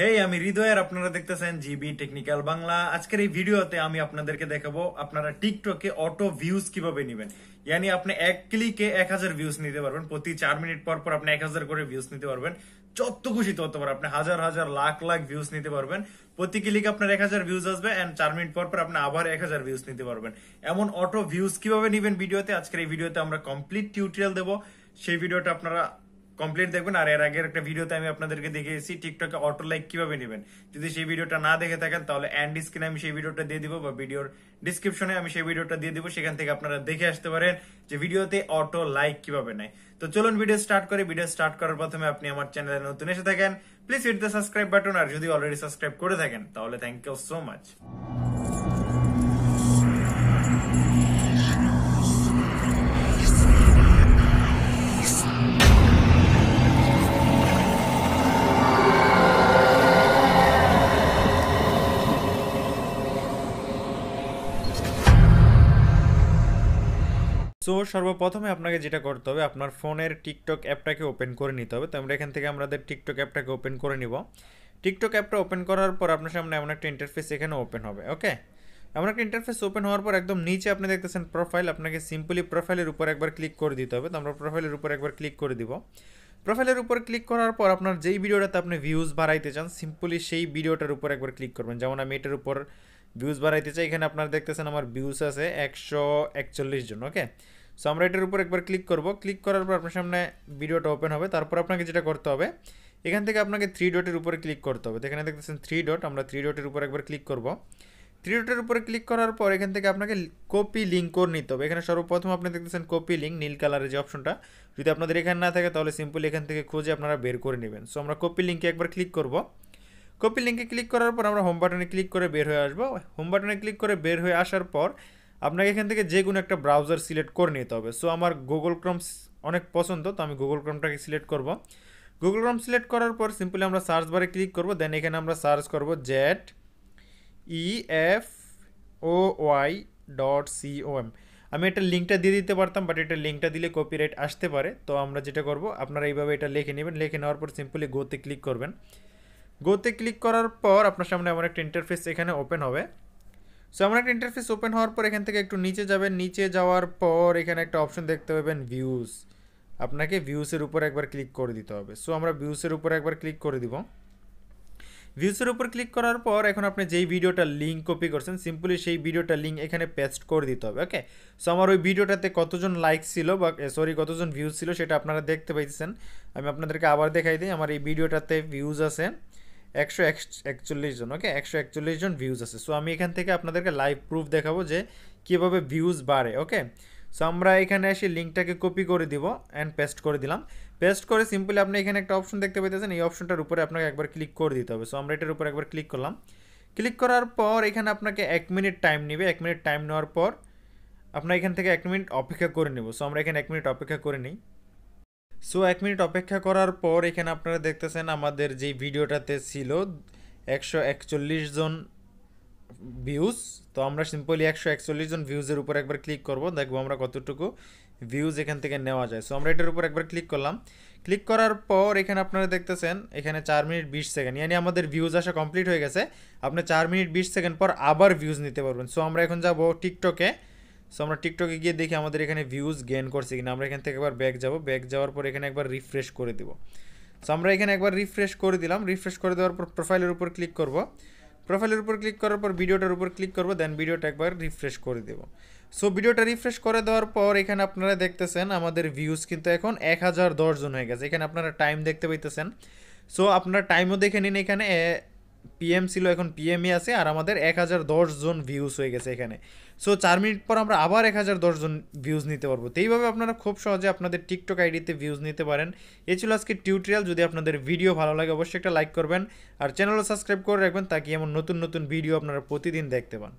হেই আমি হৃদয়ের আপনারা দেখতেছেন জিবি টেকনিক্যাল বাংলা আজকের এই ভিডিওতে আমি আপনাদেরকে দেখাবো আপনারা টিকটকে অটো ভিউজ কিভাবে নেবেন ইয়ানি আপনি এক ক্লিকে এক হাজার ভিউজ নিতে পারবেন প্রতি চার মিনিট পর পর আপনি এক হাজার করে ভিউজ নিতে পারবেন যত খুশি তত পারবেন আপনি হাজার হাজার লাখ লাখ ভিউজ নিতে পারবেন প্রতি ক্লিকে আপনার এক হাজার ভিউজ আসবে অ্যান্ড চার মিনিট পর পর আপনি আবার এক হাজার ভিউজ নিতে পারবেন এমন অটো ভিউজ কিভাবে নেবেন ভিডিওতে আজকের এই ভিডিওতে আমরা কমপ্লিট টিউটোরিয়াল দেবো সেই ভিডিওটা আপনারা কমপ্লিট দেখবেন আর এর আগের একটা ভিডিওতে আমি আপনাদেরকে দেখিয়েছি টিকটকে অটো লাইক কিভাবে নেবেন যদি সেই ভিডিওটা না দেখে থাকেন তাহলে অ্যান্ড স্ক্রিনে আমি সেই ভিডিওটা দিয়ে দিব বা ভিডিওর ডিসক্রিপশনে আমি সেই ভিডিওটা দিয়ে দিব সেখান থেকে আপনারা দেখে আসতে পারেন যে ভিডিওতে অটো লাইক কিভাবে নেয় তো চলুন ভিডিও স্টার্ট করে ভিডিও স্টার্ট করার প্রথমে আপনি আমার চ্যানেলে নতুন এসে থাকেন please hit the subscribe button আর যদি অলরেডি সাবস্ক্রাইব করে থাকেন তাহলে thank you so much so সর্বপ্রথমে আপনাকে যেটা করতে হবে আপনার ফোনের টিকটক অ্যাপটাকে ওপেন করে নিতে হবে তো আমরা এখান থেকে আমাদের টিকটক অ্যাপটাকে ওপেন করে নিব টিকটক অ্যাপটা ওপেন করার পর আপনার সামনে এমন একটা ইন্টারফেস এখানে ওপেন হবে ওকে এমন একটা ইন্টারফেস ওপেন হওয়ার পর একদম নিচে আপনি দেখতেছেন প্রোফাইল আপনাকে সিম্পলি প্রোফাইলের উপর একবার ক্লিক করে দিতে হবে তো আমরা প্রোফাইলের উপর একবার ক্লিক করে দিব প্রোফাইলের উপর ক্লিক করার পর আপনার যেই ভিডিওটাতে আপনি ভিউজ বাড়াইতে চান সিম্পলি সেই ভিডিওটার উপর একবার ক্লিক করবেন যেমন আমি এটার উপর ভিউজ বাড়াইতে চাই এখানে আপনারা দেখতেছেন আমার ভিউজ আছে একশো একচল্লিশ জন ওকে সো আমরা এটার উপর একবার ক্লিক করব ক্লিক করার পর আপনার সামনে ভিডিওটা ওপেন হবে তারপর আপনাকে যেটা করতে হবে এখান থেকে আপনাকে থ্রি ডটের উপরে ক্লিক করতে হবে এখানে দেখতেছেন থ্রি ডট আমরা থ্রি ডটের উপর একবার ক্লিক করব থ্রি ডটের উপরে ক্লিক করার পর এখান থেকে আপনাকে কপি লিঙ্ক করে নিতে হবে এখানে সর্বপ্রথম আপনি দেখতেছেন কপি লিঙ্ক নীল কালারের যে অপশনটা যদি আপনাদের এখানে না থাকে তাহলে সিম্পল এখান থেকে খুঁজে আপনারা বের করে নেবেন সো আমরা কপি লিঙ্কে একবার ক্লিক করব কপি লিঙ্কে ক্লিক করার পর আমরা হোম বাটনে ক্লিক করে বের হয়ে আসবো হোম বাটনে ক্লিক করে বের হয়ে আসার পর আপনাকে এখান থেকে যে কোনো একটা ব্রাউজার সিলেক্ট করে নিতে হবে সো আমার গুগল ক্রোম অনেক পছন্দ তো আমি গুগল ক্রোমটাকে সিলেক্ট করব গুগল ক্রোম সিলেক্ট করার পর সিম্পলি আমরা সার্চ বারে ক্লিক করব দেন এখানে আমরা সার্চ করব Z E F O Y dot COM আমি এটা লিঙ্কটা দিয়ে দিতে পারতাম বাট এটা লিঙ্কটা দিলে কপিরাইট আসতে পারে তো আমরা যেটা করব আপনারা এইভাবে এটা লিখে নেবেন লিখে নেওয়ার পর সিম্পলি গোতে ক্লিক করবেন গোতে ক্লিক করার পর আপনার সামনে আমার একটা ইন্টারফেস এখানে ওপেন হবে সো আমার একটা ইন্টারফেস ওপেন হওয়ার পর এখান থেকে একটু নিচে যাবেন নিচে যাওয়ার পর এখানে একটা অপশন দেখতে পাবেন ভিউজ আপনাকে ভিউসের উপর একবার ক্লিক করে দিতে হবে সো আমরা ভিউসের উপর একবার ক্লিক করে দিব ভিউসের উপর ক্লিক করার পর এখন আপনি যেই ভিডিওটা লিঙ্ক কপি করছেন সিম্পলি সেই ভিডিওটা লিঙ্ক এখানে পেস্ট করে দিতে হবে ওকে সো আমার ওই ভিডিওটাতে কতজন লাইক ছিল বা সরি কতজন ভিউজ ছিল সেটা আপনারা দেখতে পাইতেছেন আমি আপনাদেরকে আবার দেখাই দিই আমার এই ভিডিওটাতে ভিউজ আছে একশো একচল্লিশ জন ওকে একশো একচল্লিশ জন ভিউজ আছে সো আমি এখান থেকে আপনাদেরকে লাইভ প্রুফ দেখাবো যে কীভাবে ভিউজ বাড়ে ওকে সো আমরা এখানে এসে লিঙ্কটাকে কপি করে দিব অ্যান্ড পেস্ট করে দিলাম পেস্ট করে সিম্পলি আপনি এখানে একটা অপশন দেখতে পেতেছেন এই অপশনটার উপরে আপনাকে একবার ক্লিক করে দিতে হবে সো আমরা এটার উপরে একবার ক্লিক করলাম ক্লিক করার পর এখানে আপনাকে এক মিনিট টাইম নেবে এক মিনিট টাইম নেওয়ার পর আপনার এখান থেকে এক মিনিট অপেক্ষা করে নেব সো আমরা এখানে এক মিনিট অপেক্ষা করে নিই সো এক মিনিট অপেক্ষা করার পর এখানে আপনারা দেখতেছেন আমাদের যে ভিডিওটাতে ছিল একশো একচল্লিশ জন ভিউজ তো আমরা সিম্পলি একশো একচল্লিশ জন ভিউজের উপর একবার ক্লিক করব দেখবো আমরা কতটুকু ভিউজ এখান থেকে নেওয়া যায় সো আমরা এটার উপর একবার ক্লিক করলাম ক্লিক করার পর এখানে আপনারা দেখতেছেন এখানে চার মিনিট বিশ সেকেন্ড ইয়ানি আমাদের ভিউজ আসা কমপ্লিট হয়ে গেছে আপনি চার মিনিট বিশ সেকেন্ড পর আবার ভিউজ নিতে পারবেন সো আমরা এখন যাব টিকটকে সো আমরা টিকটকে গিয়ে দেখি আমাদের এখানে ভিউজ গেন করছে কিনা আমরা এখান থেকে একবার ব্যাক যাব ব্যাক যাওয়ার পর এখানে একবার রিফ্রেশ করে দেব সো আমরা এখানে একবার রিফ্রেশ করে দিলাম রিফ্রেশ করে দেওয়ার পর প্রোফাইলের উপর ক্লিক করব প্রোফাইলের উপর ক্লিক করার পর ভিডিওটার উপর ক্লিক করব দেন ভিডিওটা একবার রিফ্রেশ করে দেব সো ভিডিওটা রিফ্রেশ করে দেওয়ার পর এখানে আপনারা দেখতেছেন আমাদের ভিউজ কিন্তু এখন এক হাজার দশজন হয়ে গেছে এখানে আপনারা টাইম দেখতে পাইতেছেন সো আপনারা টাইমও দেখে নিন এখানে পিএম ছিল এখন পিএমই আছে আর আমাদের এক হাজার জন ভিউজ হয়ে গেছে এখানে সো চার মিনিট পর আমরা আবার এক হাজার জন ভিউজ নিতে পারবো তো এইভাবে আপনারা খুব সহজে আপনাদের টিকটক আইডিতে ভিউজ নিতে পারেন এ ছিল আজকে টিউটোরিয়াল যদি আপনাদের ভিডিও ভালো লাগে অবশ্যই একটা লাইক করবেন আর চ্যানেলও সাবস্ক্রাইব করে রাখবেন তাকে এমন নতুন নতুন ভিডিও আপনারা প্রতিদিন দেখতে পান